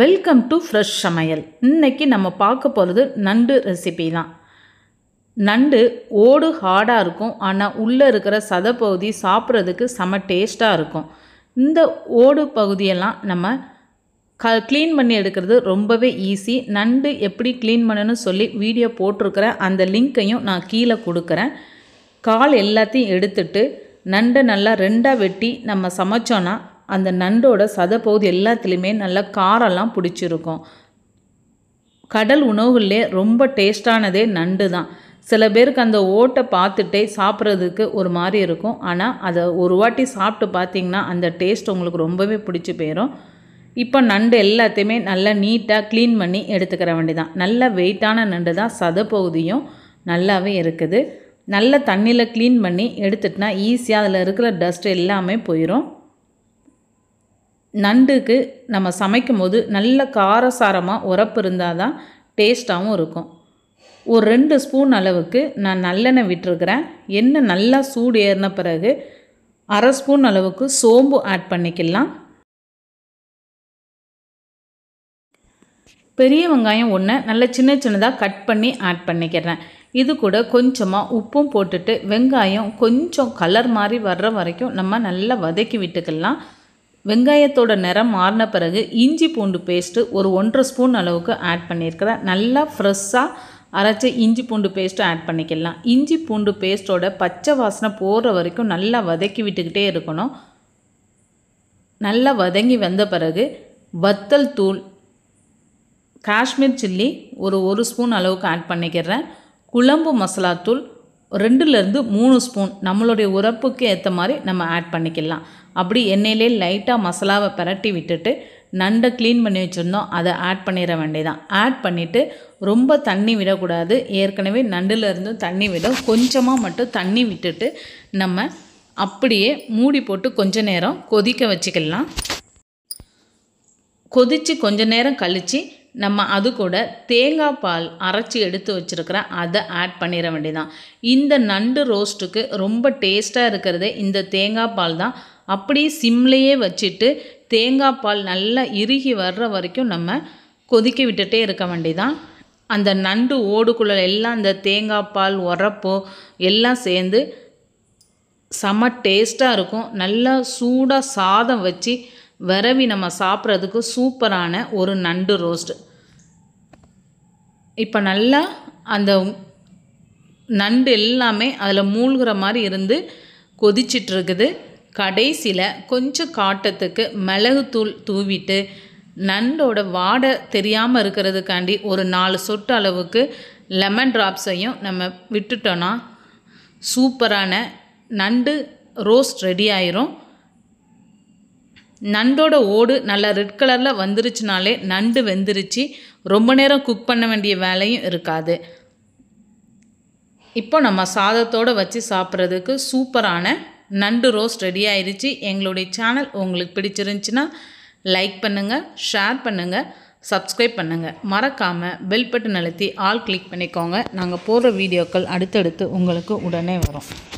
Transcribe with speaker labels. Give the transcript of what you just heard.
Speaker 1: welcome to fresh சமையல் இன்றைக்கி நம்ம பார்க்க போகிறது நண்டு ரெசிபி தான் நண்டு ஓடு ஹார்டாக இருக்கும் ஆனால் உள்ளே இருக்கிற சத பகுதி சாப்பிட்றதுக்கு செம டேஸ்ட்டாக இருக்கும் இந்த ஓடு பகுதியெல்லாம் நம்ம க க்ளீன் பண்ணி எடுக்கிறது ரொம்பவே ஈஸி நண்டு எப்படி க்ளீன் பண்ணணும்னு சொல்லி வீடியோ போட்டிருக்கிறேன் அந்த லிங்க்கையும் நான் கீழே கொடுக்குறேன் கால் எல்லாத்தையும் எடுத்துட்டு நண்டை நல்லா ரெண்டாக வெட்டி நம்ம சமைச்சோன்னா அந்த நண்டோட சத பகுதி எல்லாத்துலேயுமே நல்லா காரெல்லாம் பிடிச்சிருக்கும் கடல் உணவுகளிலே ரொம்ப டேஸ்டானதே நண்டு தான் சில பேருக்கு அந்த ஓட்டை பார்த்துட்டே சாப்பிட்றதுக்கு ஒரு மாதிரி இருக்கும் ஆனால் அதை ஒரு வாட்டி சாப்பிட்டு பார்த்திங்கன்னா அந்த டேஸ்ட் உங்களுக்கு ரொம்பவே பிடிச்சி போயிடும் இப்போ நண்டு எல்லாத்தையுமே நல்லா நீட்டாக க்ளீன் பண்ணி எடுத்துக்கிற வேண்டிதான் நல்ல வெயிட்டான நண்டு தான் சத பகுதியும் நல்லாவே இருக்குது நல்ல தண்ணியில் க்ளீன் பண்ணி எடுத்துட்டுனா ஈஸியாக அதில் இருக்கிற டஸ்ட் எல்லாமே போயிடும் நண்டுக்கு நம்ம சமைக்கும் போது நல்ல காரசாரமாக உரப்பு இருந்தால் தான் டேஸ்ட்டாகவும் இருக்கும் ஒரு ரெண்டு ஸ்பூன் அளவுக்கு நான் நல்லெண்ணெய் விட்டுருக்கிறேன் எண்ணெய் நல்லா சூடு ஏறின பிறகு அரை ஸ்பூன் அளவுக்கு சோம்பு ஆட் பண்ணிக்கலாம் பெரிய வெங்காயம் ஒன்று நல்லா சின்ன சின்னதாக கட் பண்ணி ஆட் பண்ணிக்கிறேன் இது கூட கொஞ்சமாக உப்பும் போட்டுட்டு வெங்காயம் கொஞ்சம் கலர் மாதிரி வர்ற வரைக்கும் நம்ம நல்லா வதக்கி விட்டுக்கலாம் வெங்காயத்தோட நிறம் மாறின பிறகு இஞ்சி பூண்டு பேஸ்ட்டு ஒரு ஒன்றரை ஸ்பூன் அளவுக்கு ஆட் பண்ணியிருக்கிறேன் நல்லா ஃப்ரெஷ்ஷாக அரைச்ச இஞ்சி பூண்டு பேஸ்ட்டு ஆட் பண்ணிக்கலாம் இஞ்சி பூண்டு பேஸ்ட்டோட பச்சை வாசனை போகிற வரைக்கும் நல்லா வதக்கி விட்டுக்கிட்டே இருக்கணும் நல்லா வதங்கி வந்த பிறகு வத்தல் தூள் காஷ்மீர் சில்லி ஒரு ஒரு ஸ்பூன் அளவுக்கு ஆட் பண்ணிக்கிறேன் குழம்பு மசாலாத்தூள் ரெண்டுலேருந்து மூணு ஸ்பூன் நம்மளுடைய உரப்புக்கு ஏற்ற மாதிரி நம்ம ஆட் பண்ணிக்கலாம் அப்படி எண்ணெயிலே லைட்டாக மசாலாவை பரட்டி விட்டுட்டு நண்டை க்ளீன் பண்ணி வச்சுருந்தோம் அதை ஆட் பண்ணிட வேண்டியதான் ஆட் பண்ணிவிட்டு ரொம்ப தண்ணி விடக்கூடாது ஏற்கனவே நண்டுலேருந்து தண்ணி விட கொஞ்சமாக மட்டும் தண்ணி விட்டுட்டு நம்ம அப்படியே மூடி போட்டு கொஞ்ச நேரம் கொதிக்க வச்சுக்கலாம் கொதித்து கொஞ்ச நேரம் கழித்து நம்ம அது கூட தேங்காய் பால் அரைச்சி எடுத்து வச்சுருக்கிற அதை ஆட் பண்ணிட வேண்டியதான் இந்த நண்டு ரோஸ்ட்டுக்கு ரொம்ப டேஸ்ட்டாக இருக்கிறது இந்த தேங்காய் பால் தான் அப்படியே சிம்லேயே வச்சுட்டு தேங்காய் பால் நல்லா இறுகி வர்ற வரைக்கும் நம்ம கொதிக்க விட்டுட்டே இருக்க வேண்டியதான் அந்த நண்டு ஓடுக்குள்ளே எல்லாம் அந்த தேங்காய் பால் உரப்போ எல்லாம் சேர்ந்து செம டேஸ்ட்டாக இருக்கும் நல்லா சூடாக சாதம் வச்சு வரவி நம்ம சாப்பிட்றதுக்கு சூப்பரான ஒரு நண்டு ரோஸ்ட் இப்போ நல்லா அந்த நண்டு எல்லாமே அதில் மூழ்கிற மாதிரி இருந்து கொதிச்சிட்ருக்குது கடைசியில் கொஞ்சம் காட்டத்துக்கு மிளகுத்தூள் தூவிட்டு நண்டோட வாடை தெரியாமல் இருக்கிறதுக்காண்டி ஒரு நாலு சொட்டு அளவுக்கு லெமன் ட்ராப்ஸையும் நம்ம விட்டுட்டோன்னா சூப்பரான நண்டு ரோஸ்ட் ரெடி ஆயிரும் நண்டோட ஓடு நல்லா ரெட் கலரில் வந்துருச்சுனாலே நண்டு வெந்துருச்சு ரொம்ப நேரம் குக் பண்ண வேண்டிய வேலையும் இருக்காது இப்போ நம்ம சாதத்தோடு வச்சு சாப்பிட்றதுக்கு சூப்பரான நண்டு ரோஸ்ட் ரெடி ஆயிடுச்சு எங்களுடைய சேனல் உங்களுக்கு பிடிச்சிருந்துச்சின்னா லைக் பண்ணுங்கள் ஷேர் பண்ணுங்கள் சப்ஸ்கிரைப் பண்ணுங்கள் மறக்காமல் பெல் பட்டன் அழுத்தி ஆல் கிளிக் பண்ணிக்கோங்க நாங்கள் போடுற வீடியோக்கள் அடுத்தடுத்து உங்களுக்கு உடனே வரும்